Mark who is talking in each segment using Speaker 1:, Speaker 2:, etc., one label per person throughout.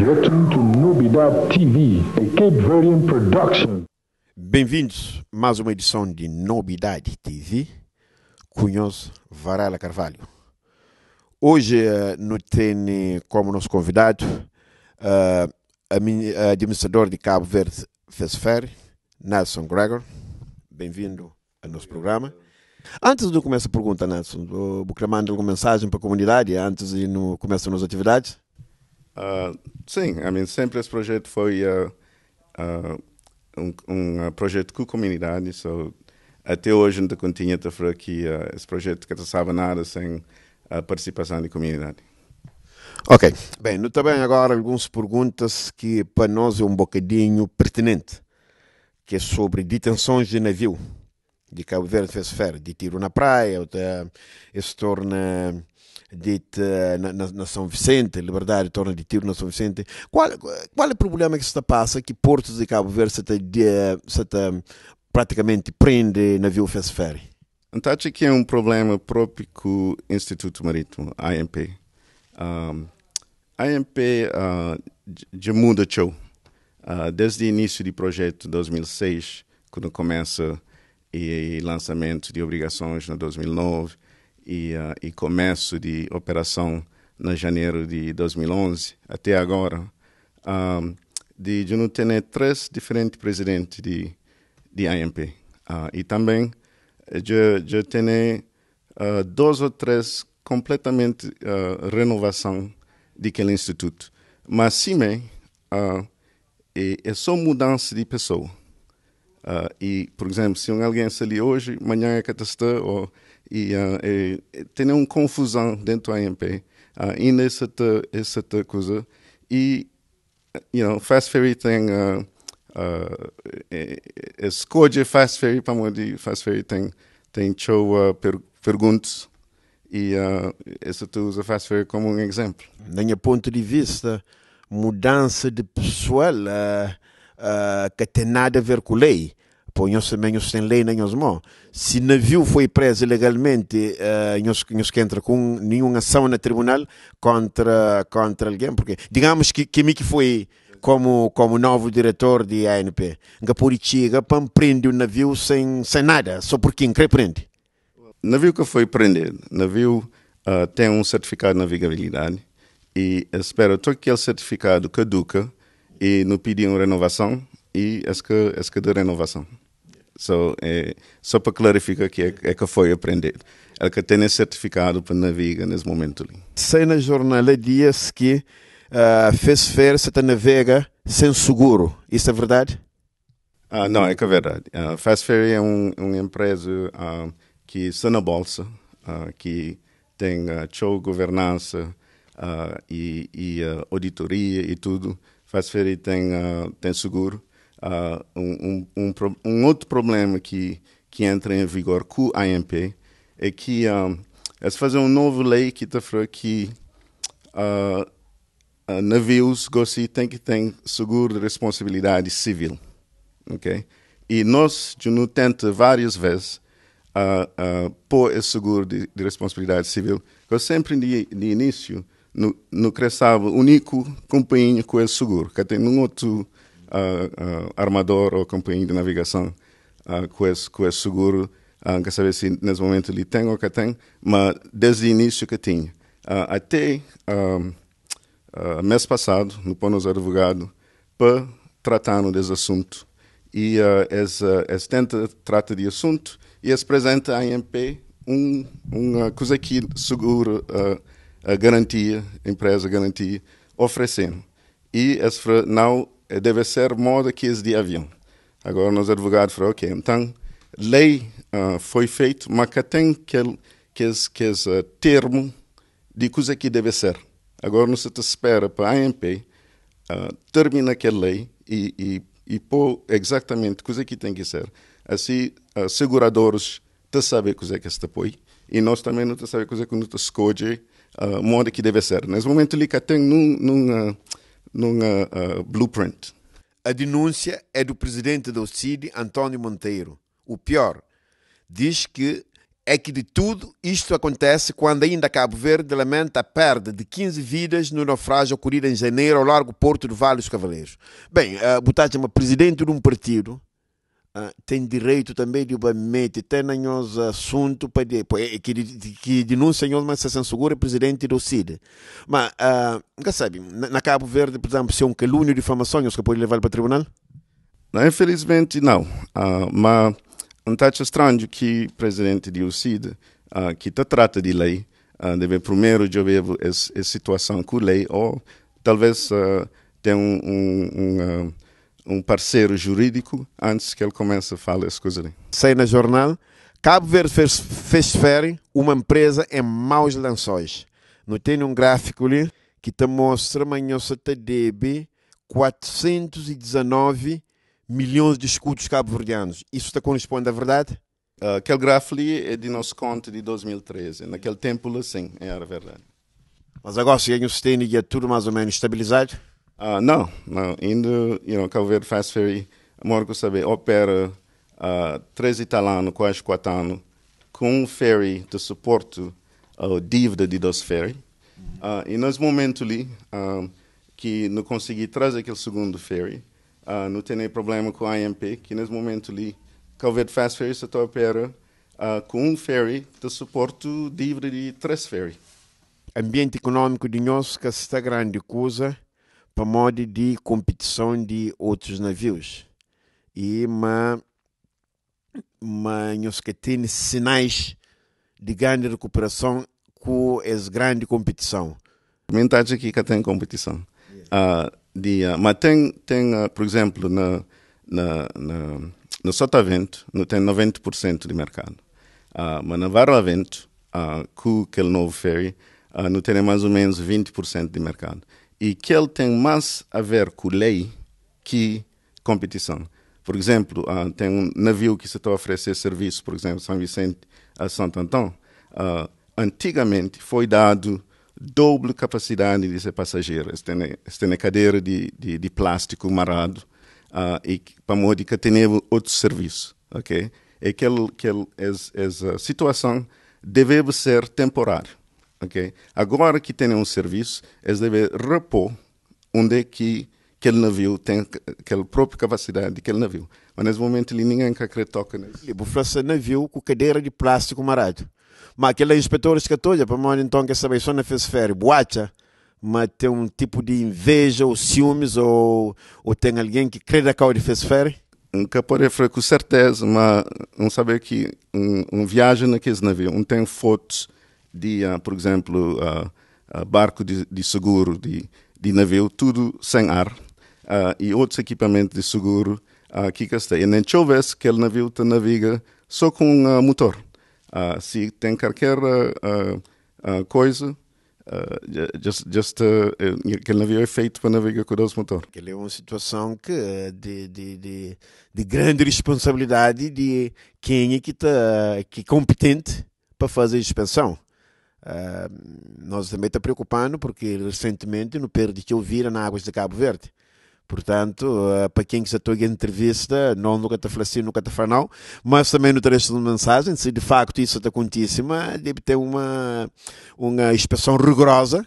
Speaker 1: You're tuned to Nubidab TV, a Cape Verdean production. Bem-vindos a mais uma edição de Nobidade TV, Cunhos Varela Carvalho. Hoje eh, no tenho como nosso convidado uh, a eh, administrador de Cabo Verde Fesfer, Nelson Gregor. Bem-vindo ao nosso programa. Antes de começar a pergunta, Nelson, vou, querer mandar alguma mensagem para a comunidade antes de no, começar as atividades.
Speaker 2: Uh, sim, I mean, sempre esse projeto foi uh, uh, um, um, projeto com a comunidade. So, até hoje não continha a falar que esse projeto que não sabe nada sem a participação da comunidade. Ok, bem,
Speaker 1: também agora algumas perguntas que para nós é um bocadinho pertinente, que é sobre detenções de navio de Cabo Verde fez férias de tiro na praia, se torna de, eh, na, na, na, São Vicente, Liberdade torna de tiro na São Vicente. Qual, qual é o problema que se passa que portos de Cabo Verde se está,
Speaker 2: se está praticamente prende navio fez férias? Então, acho que é um problema próprio do Instituto Marítimo, IMP. Um, IMP uh, eh, já muda show. Uh, eh, desde o início do projeto 2006, quando começa e, e lançamento de obrigações no 2009 e, uh, e começo de operação no janeiro de 2011 até agora, um, ah, de, de não ter né, três diferentes presidentes de, de AMP. Uh, ah, e também eh, de, de ter uh, dois ou três completamente uh, renovação daquele instituto. Mas sim, uh, é, é só mudança de pessoa. Uh, e, por exemplo, se alguém sair hoje, amanhã é catastro, ou, e, uh, ah, e, é, é, tem uma confusão dentro do AMP, uh, ah, e nessa essa coisa. E, you know, Fast Ferry tem. Uh, uh, é, escolhe Fast Ferry para onde Fast Ferry tem, tem show uh, per, perguntas. E uh, essa tu usa Fast Ferry como um exemplo. Da minha ponto de
Speaker 1: vista, mudança de pessoal. Uh uh, que tem nada a ver com lei. põe se menos sem lei nem os mão. Se navio foi preso ilegalmente, uh, que entra com nenhuma ação na tribunal contra, contra alguém, porque digamos que, que Miki foi como, como novo diretor de ANP, Gapuri
Speaker 2: chega para prender o navio sem, sem nada, só porque quem prende. O navio que foi prendido, navio uh, tem um certificado de navegabilidade e espera todo aquele certificado caduca e não pediam é renovação e as que as que de renovação só so, é, só para clarificar que é, é que foi aprendido é que tem certificado para navegar nesse momento ali sei na jornada dias que
Speaker 1: uh, fez feira se navega sem seguro isso é verdade
Speaker 2: ah, não, é que é verdade. A uh, Fast Ferry é um, uma empresa uh, que está na bolsa, uh, que tem uh, show governança e, e auditoria e tudo. Faz ferir tem, uh, tem seguro. Uh, um, um, um, um, outro problema que, que entra em vigor com a AMP é que ah, é um, eles fazem uma nova lei que está que uh, uh, navios gossi tem que ter seguro de responsabilidade civil, ok? E nós de no tenta várias vezes uh, uh, pôr esse seguro de, de responsabilidade civil, porque sempre de, de início no, no o único companhia com esse seguro, que tem um outro uh, uh, armador ou companhia de navegação uh, com, esse, com esse seguro, uh, quer saber se nesse momento ele tem ou que tem, mas desde o início que tinha. Uh, até uh, mês passado, no Ponos Advogado, para tratar desse assunto. E uh, esse, esse tenta, trata de assunto e apresenta à IMP um, uma coisa que seguro a garantia, a empresa garantia, oferecendo. E esse não eh, deve ser moda que esse de avião. Agora, nós advogados falamos, ok, então, lei uh, foi feita, mas que tem que, que, que uh, termo de coisa que deve ser. Agora, nós se espera para a AMP uh, ah, terminar aquela lei e, e, e pôr exatamente coisa que tem que ser. Assim, os seguradores te sabem coisa que se põe e nós também não te sabemos coisa que que nos escolhe uh, ah, modo que deve ser. Nesse momento, ele tem num, num, ah, num uh, blueprint. A denúncia é do presidente do
Speaker 1: CID, António Monteiro. O pior, diz que é que de tudo isto acontece quando ainda Cabo Verde lamenta a perda de 15 vidas no naufrágio ocorrido em janeiro ao largo porto do Vale dos Cavaleiros. Bem, uh, uma presidente de um partido, ah, tem direito também de meter nos assunto para depois eh, que, que denuncia nós mas se segura presidente do CID mas ah, sabe na,
Speaker 2: na, Cabo Verde por exemplo se é um calúnio de difamação que pode levar para o tribunal não, infelizmente não ah, mas um tacho estranho que o presidente do CID ah, que te trata de lei deve primeiro de ver essa situação com lei ou talvez ah, tem um, um, um um parceiro jurídico antes que ele comece a falar as coisas ali. Sei na jornal, Cabo Verde fez, fez fere uma
Speaker 1: empresa em é maus lençóis. Não tem um gráfico ali que te mostra amanhã se te deve 419 milhões de escudos cabo-verdianos. Isso te corresponde à verdade? Uh, aquele gráfico ali é de nosso conto de 2013.
Speaker 2: Naquele tempo, sim, era verdade. Mas agora, se ganham-se tem e é tudo mais ou menos estabilizado? Uh, não, não. Indo, you know, Cabo Verde Fast Ferry, Saber, opera uh, ah, 13 italianos, quase 4 anos, com um ferry de suporte ao dívida de dos ferry. Uh, e nesse momento ali, uh, que não consegui trazer aquele segundo ferry, uh, não tem problema com a IMP, que nos momento ali, Cabo Verde Fast Ferry só opera com um ferry de suporte dívida de três ferry. Ambiente econômico de Nhosca está grande coisa
Speaker 1: para modo de competição de outros navios. E mas mas que tem sinais de grande
Speaker 2: recuperação com essa grande competição. Mentalmente aqui que tem competição. Yeah. Uh, de, uh, mas tem, tem uh, por exemplo, na, na, na, no Sotavento não tem 90% de mercado. Uh, mas na Varavento, uh, com aquele novo ferry, não tem mais ou menos 20% de mercado e que ele tem mais a ver com lei que competição. Por exemplo, uh, tem um navio que se está a oferecer serviço, por exemplo, São Vicente a Santo Antão. Uh, antigamente foi dado dobro capacidade de ser passageiro. Eles têm cadeira de, de, de, plástico marado uh, e para modo que tenham outro serviço, ok? E é que, que es, essa situação deve ser temporária ok? Agora que tem um serviço, eles devem repor onde que aquele navio tem aquela própria capacidade daquele navio. Mas nesse momento ali, ninguém quer toca nisso. Vou fazer navio com cadeira de plástico marado. Mas
Speaker 1: aqueles inspetores que todo, para mim, então, que essa pessoa fez férias, boate, mas tem um tipo de
Speaker 2: inveja ou ciúmes ou, ou tem alguém que crê que ele fez férias? Nunca pode falar com certeza, mas não saber que um, um viagem naquele navio, não tem fotos de, uh, por exemplo, uh, barco de, de, seguro, de, de navio, tudo sem ar, e outros equipamentos de seguro que gastei. E nem chovesse, aquele navio te navega só com um motor. se tem qualquer coisa, Uh, just, just, uh, aquele navio é feito para navegar com dois motor.
Speaker 1: Ele é uma situação que, eh, de, de, de, de grande responsabilidade de quem é que está que é competente para fazer a inspeção. Uh, nós também está preocupando porque recentemente não perde que vira na Águas de Cabo Verde. Portanto, uh, para quem quiser ter entrevista, não nunca está assim, nunca está falando, não, mas também no trecho de mensagem, se de facto isso está acontecendo, ah, deve ter uma, uma inspeção rigorosa,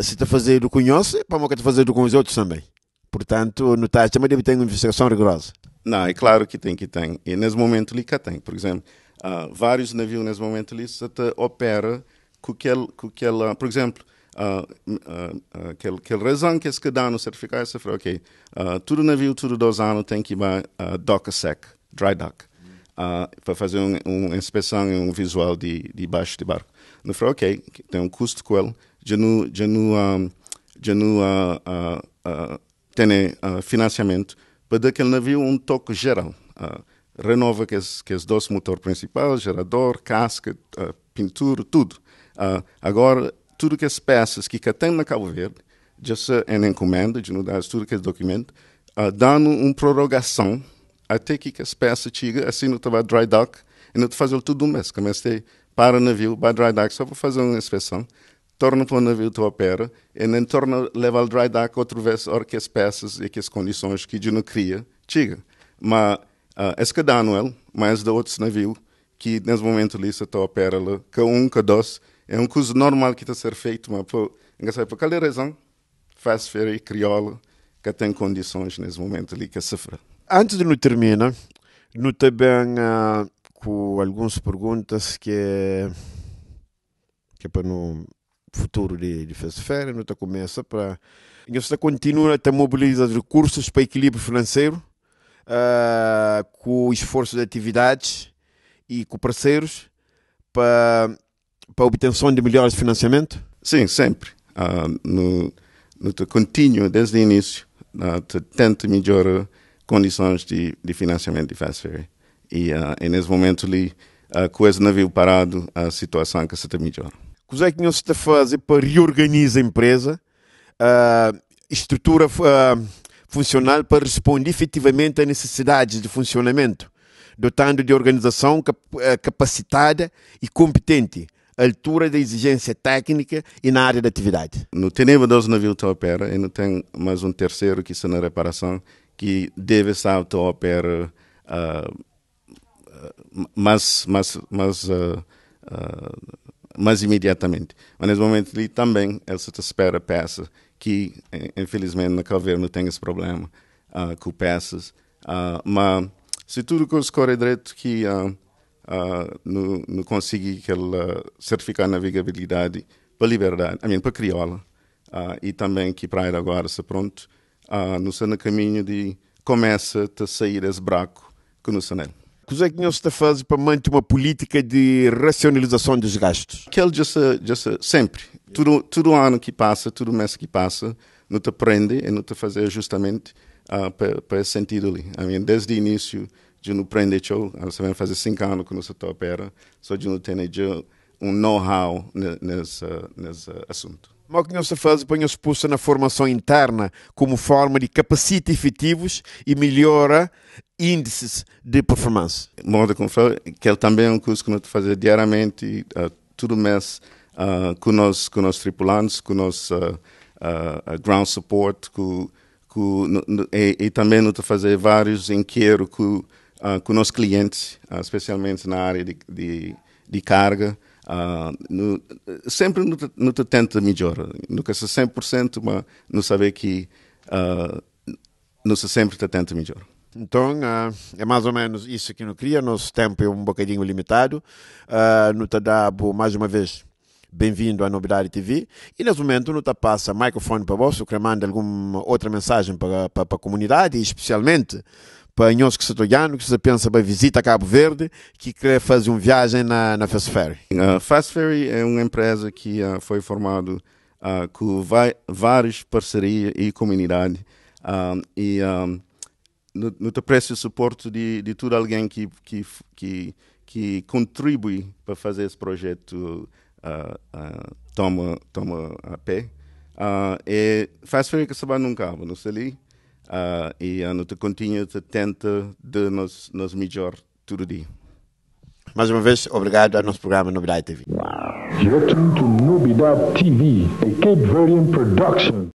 Speaker 1: se está fazendo com nós, para não está fazendo com os outros também. Portanto, no teste também deve ter uma investigação rigorosa.
Speaker 2: Não, é claro que tem que tem. E nesse momento, cá tem. Por exemplo, uh, vários navios nesse momento, ali, se opera com com por exemplo, uh, uh, uh, que, ele, que razão que se dá no certificado, você fala, ok, uh, todo navio, todo dois anos tem que ir a uh, dock sec, dry dock, uh, para fazer um, uma inspeção e um visual de, de baixo de barco. No falo, ok, tem um custo com ele, já não, já não, já não uh, tem né, financiamento para dar aquele navio um toque geral. renova que, que os dois motores principais, gerador, casca, pintura, tudo. Uh, agora, tudo que as peças que tem na Cabo Verde, já se é em encomenda, de nudar tudo que é documento, uh, ah, dando uma prorrogação até que as peças chegam, assim não estava dry dock, e não fazer tudo um mês. Comecei para o navio, para dry dock, só para fazer uma inspeção, torna para o navio tua opera, e não torna levar o dry dock outra vez, hora que as peças e que as condições que de não cria, chega. Mas, uh, ah, esse que dá, não é? Mas de outros navios, que nesse momento ali se tua opera, que um, que dois, é um curso normal que está a ser feito, mas por, por qualquer razão, faz feira crioulo que tem condições nesse momento ali que sofre.
Speaker 1: Antes de nos terminar, nós também uh, ah, com algumas perguntas que que é para no futuro de, de festa-feira, nós está começa para você continua a mobilizar recursos para equilíbrio financeiro uh, com o esforço de atividades e com parceiros para
Speaker 2: para a obtenção de melhores financiamento? Sim, sempre. Uh, no, no contínuo desde o início, uh, tento melhorar condições de, de financiamento de Fast Ferry. E, uh, e nesse momento, ali, a coisa não viu parado, a situação que se está melhor.
Speaker 1: O que é que se está a fazer é para reorganizar a empresa, a estrutura funcional para responder efetivamente às necessidades de funcionamento? dotando de organização eh, capacitada e competente,
Speaker 2: altura da exigência técnica e na área da atividade. No Teneva 12 navio te opera, e não tem mais um terceiro que está é na reparação, que deve estar a opera uh, ah, ah, mais, mais, mais, uh, uh, mais imediatamente. Mas nesse momento ali também, ela se espera peça, que infelizmente no governo não tem esse problema uh, com peças, mas se tudo correr direito que... Uh, uh, conseguir não consegui certificar navegabilidade para liberdade, a I mean, para crioula. Uh, e também que para ir agora, se pronto, uh, não no caminho de começa a sair esse buraco que não sei O que é que está a fazer para manter uma política de racionalização dos gastos? Que ele já, já sempre. Todo, todo ano que passa, todo mês que passa, não te aprende e não te fazer justamente uh, ah, para, para esse sentido ali. I mean, desde o início, de prendečev, ali se vem fazer cinco anos que se to tá opera, só de no ter um know-how nesse, nesse assunto.
Speaker 1: Mas o que não se faz, põe-se pulsa na formação
Speaker 2: interna como forma de capacita efetivos e melhora índices de performance. Modo como que é também um curso que nós fazemos diariamente, uh, todo mês, uh, com, nós, com os tripulantes, com nosso uh, eh, uh, ground support, com, com, e, e também nós fazemos vários inquéritos com uh, com os clientes, uh, especialmente na área de, de, de carga. Uh, no, sempre no, no tenta melhorar, nunca se 100%, mas não saber que uh, não se sempre tenta melhorar. Então,
Speaker 1: uh, é mais ou menos isso que não queria. Nosso tempo é um bocadinho limitado. Uh, no Tadabo, mais uma vez, bem-vindo à Novidade TV. E nesse momento, no te passa o microfone para você, que manda alguma outra mensagem para, para, para a comunidade, especialmente para Inhos Setoriano, que se pensa para visita a Cabo Verde, que quer fazer uma viagem na, na Fast Ferry.
Speaker 2: Fast Ferry é uma empresa que uh, foi formada uh, com vai, várias parcerias e comunidade. Ah, e no, no te preço suporte de, de todo alguém que, que, que, que contribui para fazer esse projeto uh, uh, toma, toma a pé. Uh, e faz que se vai num cabo, não sei ali. Uh, e ano te continua te tenta de nos, nos melhor tudo dia. Mais uma vez, obrigado ao nosso programa
Speaker 1: Nobidade TV. You're tuned to Nobidade TV, a Cape Verdean production.